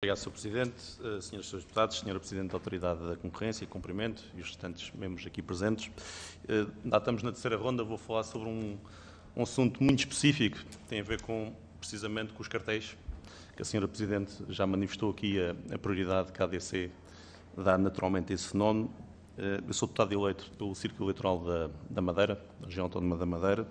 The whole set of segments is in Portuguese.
Obrigado, Sr. Presidente. Uh, e Srs. Deputados, Sra. Presidente da Autoridade da Concorrência, cumprimento e os restantes membros aqui presentes. já eh, estamos na terceira ronda, vou falar sobre um, um assunto muito específico, que tem a ver com, precisamente com os cartéis, que a Sra. Presidente já manifestou aqui a, a prioridade que a ADC dá naturalmente a esse fenómeno. Eh, eu sou deputado eleito pelo Círculo Eleitoral da, da Madeira, região autónoma da Madeira,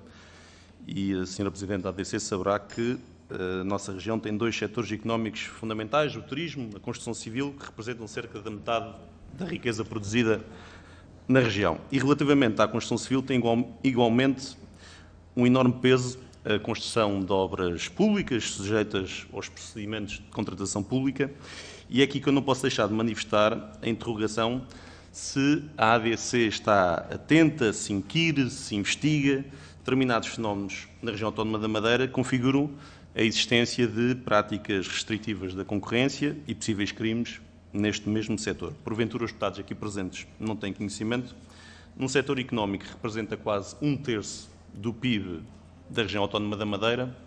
e a Sra. Presidente da ADC saberá que eh, a nossa região tem dois setores económicos fundamentais: o turismo, a construção civil, que representam cerca da metade da riqueza produzida na região. E relativamente à construção civil, tem igualmente um enorme peso a construção de obras públicas sujeitas aos procedimentos de contratação pública. E é aqui que eu não posso deixar de manifestar a interrogação se a ADC está atenta, se inquire, se investiga determinados fenómenos na região autónoma da Madeira configuram a existência de práticas restritivas da concorrência e possíveis crimes neste mesmo setor. Porventura, os deputados aqui presentes não têm conhecimento. Num setor económico que representa quase um terço do PIB da região autónoma da Madeira,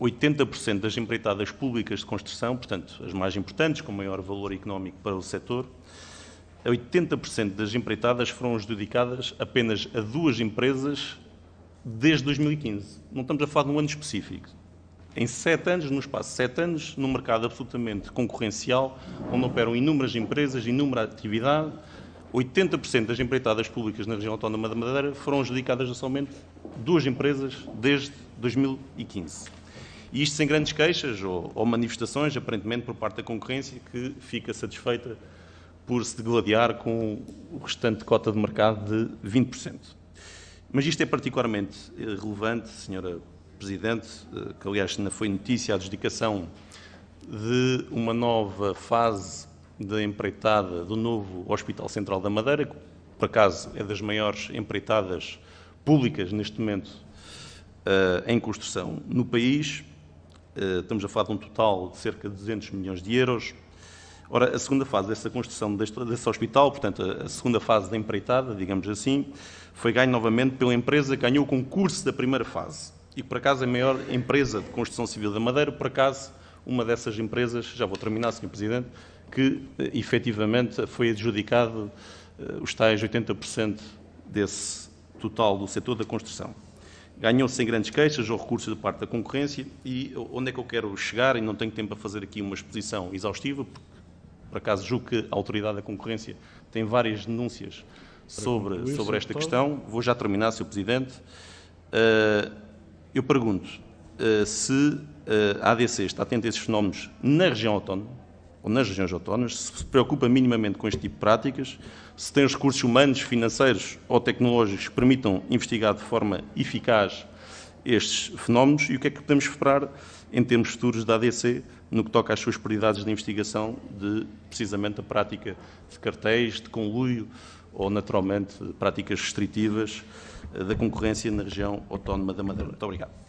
80% das empreitadas públicas de construção, portanto, as mais importantes, com maior valor económico para o setor, 80% das empreitadas foram adjudicadas apenas a duas empresas desde 2015. Não estamos a falar de um ano específico em sete anos, no espaço de sete anos, num mercado absolutamente concorrencial, onde operam inúmeras empresas, inúmera atividade, 80% das empreitadas públicas na região autónoma da Madeira foram adjudicadas a somente duas empresas desde 2015. E isto sem grandes queixas ou, ou manifestações, aparentemente, por parte da concorrência, que fica satisfeita por se degladiar com o restante cota de mercado de 20%. Mas isto é particularmente eh, relevante, Senhora Presidente, eh, que aliás ainda foi notícia a adjudicação de uma nova fase da empreitada do novo Hospital Central da Madeira, que por acaso é das maiores empreitadas públicas neste momento uh, em construção no país. Uh, estamos a falar de um total de cerca de 200 milhões de euros. Ora, a segunda fase dessa construção deste, desse hospital, portanto, a, a segunda fase da empreitada, digamos assim, foi ganha novamente pela empresa que ganhou o concurso da primeira fase e por acaso a maior empresa de construção civil da Madeira, por acaso uma dessas empresas, já vou terminar, Sr. Presidente, que eh, efetivamente foi adjudicado eh, os tais 80% desse total do setor da construção. Ganhou-se sem grandes queixas ou recursos da parte da concorrência e onde é que eu quero chegar, e não tenho tempo para fazer aqui uma exposição exaustiva, porque por acaso julgo que a Autoridade da Concorrência tem várias denúncias sobre, sobre esta questão. Vou já terminar, Sr. Presidente. Eh, eu pergunto uh, se eh, a ADC está atenta a esses fenómenos na região autónoma, ou nas regiões autónomas, se se preocupa minimamente com este tipo de práticas, se tem os recursos humanos, financeiros ou tecnológicos que permitam investigar de forma eficaz estes fenómenos e o que é que podemos esperar em termos futuros da ADC no que toca às suas prioridades de investigação de, precisamente, a prática de cartéis, de conluio, ou, naturalmente, práticas restritivas da concorrência na região autónoma da Madeira. Muito obrigado.